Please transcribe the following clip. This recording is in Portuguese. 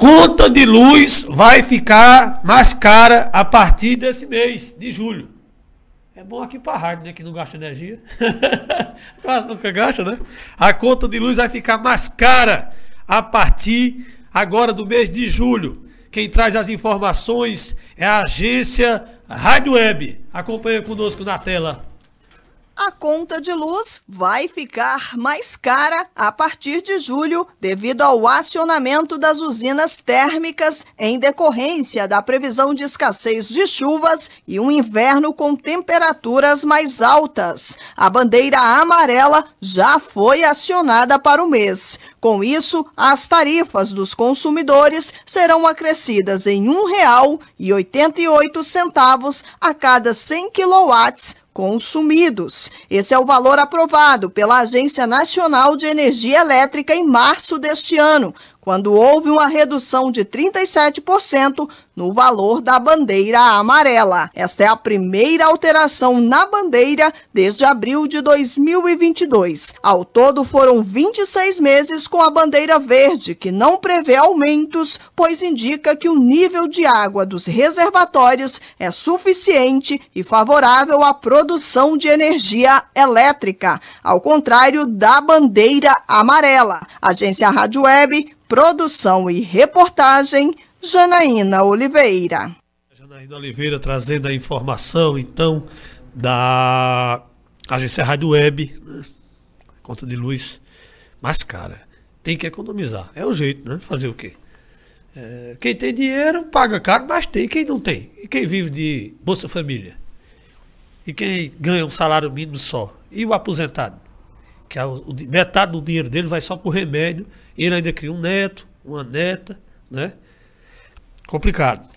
conta de luz vai ficar mais cara a partir desse mês de julho. É bom aqui para a rádio, né? Que não gasta energia. Quase nunca gasta, né? A conta de luz vai ficar mais cara a partir agora do mês de julho. Quem traz as informações é a agência Rádio Web. Acompanha conosco na tela a conta de luz vai ficar mais cara a partir de julho, devido ao acionamento das usinas térmicas em decorrência da previsão de escassez de chuvas e um inverno com temperaturas mais altas. A bandeira amarela já foi acionada para o mês. Com isso, as tarifas dos consumidores serão acrescidas em R$ 1,88 a cada 100 kW consumidos. Esse é o valor aprovado pela Agência Nacional de Energia Elétrica em março deste ano, quando houve uma redução de 37% no valor da bandeira amarela. Esta é a primeira alteração na bandeira desde abril de 2022. Ao todo foram 26 meses com a bandeira verde, que não prevê aumentos, pois indica que o nível de água dos reservatórios é suficiente e favorável à produção de energia elétrica, ao contrário da bandeira amarela. Agência Rádio Web Produção e reportagem, Janaína Oliveira. Janaína Oliveira trazendo a informação, então, da agência Rádio Web, conta de luz mais cara. Tem que economizar. É o jeito, né? Fazer o quê? É, quem tem dinheiro paga caro, mas tem. Quem não tem? E quem vive de Bolsa Família? E quem ganha um salário mínimo só? E o aposentado? que a, o, metade do dinheiro dele vai só para o remédio. Ele ainda cria um neto, uma neta, né? Complicado.